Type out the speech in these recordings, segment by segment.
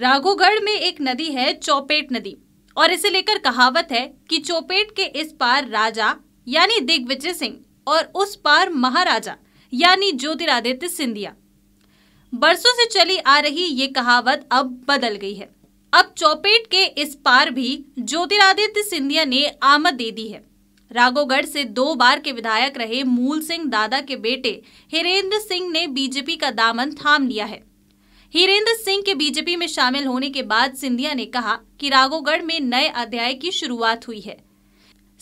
राघोगढ़ में एक नदी है चौपेट नदी और इसे लेकर कहावत है कि चौपेट के इस पार राजा यानी दिग्विजय सिंह और उस पार महाराजा यानी ज्योतिरादित्य सिंधिया बरसों से चली आ रही ये कहावत अब बदल गई है अब चौपेट के इस पार भी ज्योतिरादित्य सिंधिया ने आमद दे दी है राघोगढ़ से दो बार के विधायक रहे मूल सिंह दादा के बेटे हिरेंद्र सिंह ने बीजेपी का दामन थाम लिया है हीरेंद्र सिंह के बीजेपी में शामिल होने के बाद सिंधिया ने कहा कि राघोगढ़ में नए अध्याय की शुरुआत हुई है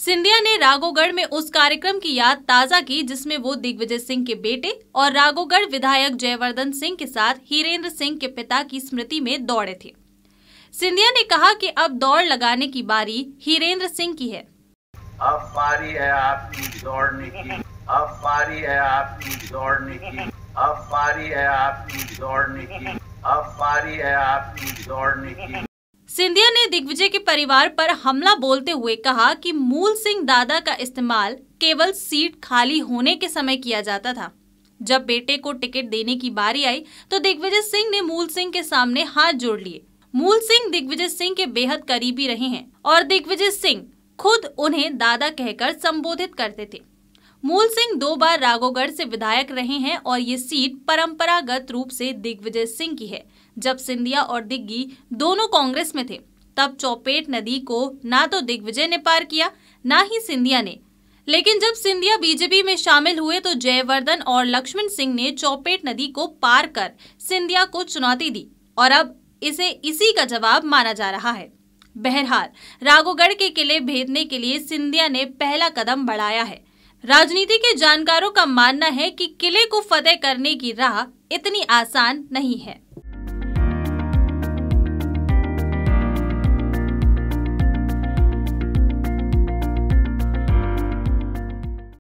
सिंधिया ने राघोगढ़ में उस कार्यक्रम की याद ताजा की जिसमें वो दिग्विजय सिंह के बेटे और राघोगढ़ विधायक जयवर्धन सिंह के साथ हीरेंद्र सिंह के पिता की स्मृति में दौड़े थे सिंधिया ने कहा कि अब दौड़ लगाने की बारी हीरेंद्र सिंह की है अब बारी है आपकी दौड़ने की अब बारी है आपकी दौड़ने की अब पारी है आपकी दौड़ने की अब पारी है आपकी दौड़ने की सिंधिया ने दिग्विजय के परिवार पर हमला बोलते हुए कहा कि मूल सिंह दादा का इस्तेमाल केवल सीट खाली होने के समय किया जाता था जब बेटे को टिकट देने की बारी आई तो दिग्विजय सिंह ने मूल सिंह के सामने हाथ जोड़ लिए मूल सिंह दिग्विजय सिंह के बेहद करीबी रहे हैं और दिग्विजय सिंह खुद उन्हें दादा कहकर संबोधित करते थे मूल सिंह दो बार राघोगढ़ से विधायक रहे हैं और ये सीट परंपरागत रूप से दिग्विजय सिंह की है जब सिंधिया और दिग्गी दोनों कांग्रेस में थे तब चौपेट नदी को ना तो दिग्विजय ने पार किया ना ही सिंधिया ने लेकिन जब सिंधिया बीजेपी में शामिल हुए तो जयवर्धन और लक्ष्मण सिंह ने चौपेट नदी को पार कर सिंधिया को चुनौती दी और अब इसे इसी का जवाब माना जा रहा है बहरहाल राघोगढ़ के किले भेदने के लिए सिंधिया ने पहला कदम बढ़ाया है राजनीति के जानकारों का मानना है कि किले को फतेह करने की राह इतनी आसान नहीं है